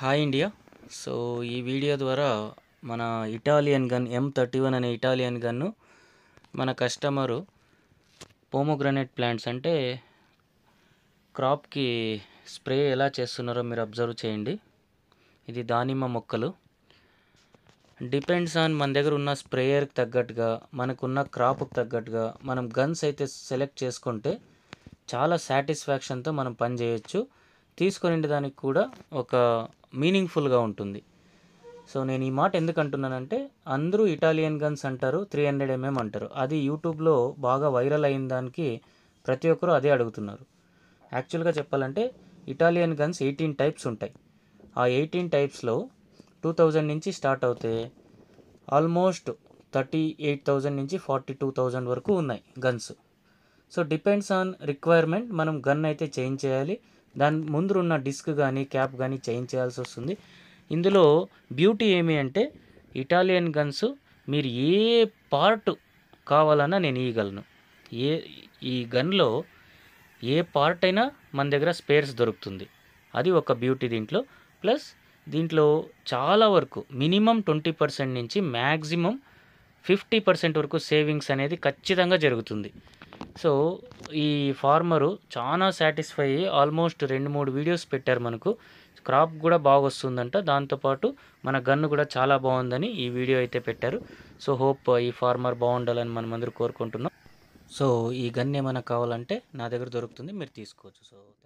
hi India so ఈ video ద్వారా మన Italian gun M thirty one అనే ఇటాలియన్ గన్ను మన కస్టమరు పోమోగ్రనేట్ ప్లాంట్స్ అంటే క్రాప్కి స్ప్రే ఎలా చేస్తున్నారో మీరు అబ్జర్వ్ చేయండి ఇది దానిమ్మ మొక్కలు డిపెండ్స్ ఆన్ మన దగ్గర ఉన్న స్ప్రేయర్కి తగ్గట్టుగా మనకున్న క్రాప్కి తగ్గట్టుగా మనం గన్స్ అయితే సెలెక్ట్ చేసుకుంటే చాలా సాటిస్ఫాక్షన్తో మనం పని చేయొచ్చు తీసుకునే దానికి కూడా ఒక మీనింగ్ఫుల్గా ఉంటుంది సో నేను ఈ మాట ఎందుకు అంటున్నానంటే అందరూ ఇటాలియన్ గన్స్ అంటారు త్రీ హండ్రెడ్ ఎంఎం అంటారు అది యూట్యూబ్లో బాగా వైరల్ అయిన దానికి ప్రతి ఒక్కరూ అదే అడుగుతున్నారు యాక్చువల్గా చెప్పాలంటే ఇటాలియన్ గన్స్ ఎయిటీన్ టైప్స్ ఉంటాయి ఆ ఎయిటీన్ టైప్స్లో టూ థౌజండ్ నుంచి స్టార్ట్ అవుతే ఆల్మోస్ట్ థర్టీ ఎయిట్ థౌజండ్ నుంచి ఫార్టీ టూ థౌజండ్ వరకు ఉన్నాయి guns so depends on requirement మనం గన్ అయితే చేంజ్ చేయాలి దాని ముందు ఉన్న డిస్క్ కానీ క్యాప్ కానీ చేంజ్ చేయాల్సి వస్తుంది ఇందులో బ్యూటీ ఏమి అంటే ఇటాలియన్ గన్స్ మీరు ఏ పార్ట్ కావాలన్నా నేను ఇవ్వగలను ఏ ఈ గన్లో ఏ పార్ట్ అయినా మన దగ్గర స్పేర్స్ దొరుకుతుంది అది ఒక బ్యూటీ దీంట్లో ప్లస్ దీంట్లో చాలా వరకు మినిమం ట్వంటీ పర్సెంట్ నుంచి మ్యాక్సిమం ఫిఫ్టీ పర్సెంట్ వరకు సేవింగ్స్ అనేది ఖచ్చితంగా జరుగుతుంది సో ఈ ఫార్మరు చాలా సాటిస్ఫై అయ్యి ఆల్మోస్ట్ రెండు మూడు వీడియోస్ పెట్టారు మనకు క్రాప్ కూడా బాగా వస్తుందంట దాంతోపాటు మన గన్ను కూడా చాలా బాగుందని ఈ వీడియో అయితే పెట్టారు సో హోప్ ఈ ఫార్మర్ బాగుండాలని మనం అందరూ కోరుకుంటున్నాం సో ఈ గన్ ఏమైనా కావాలంటే నా దగ్గర దొరుకుతుంది మీరు తీసుకోవచ్చు సో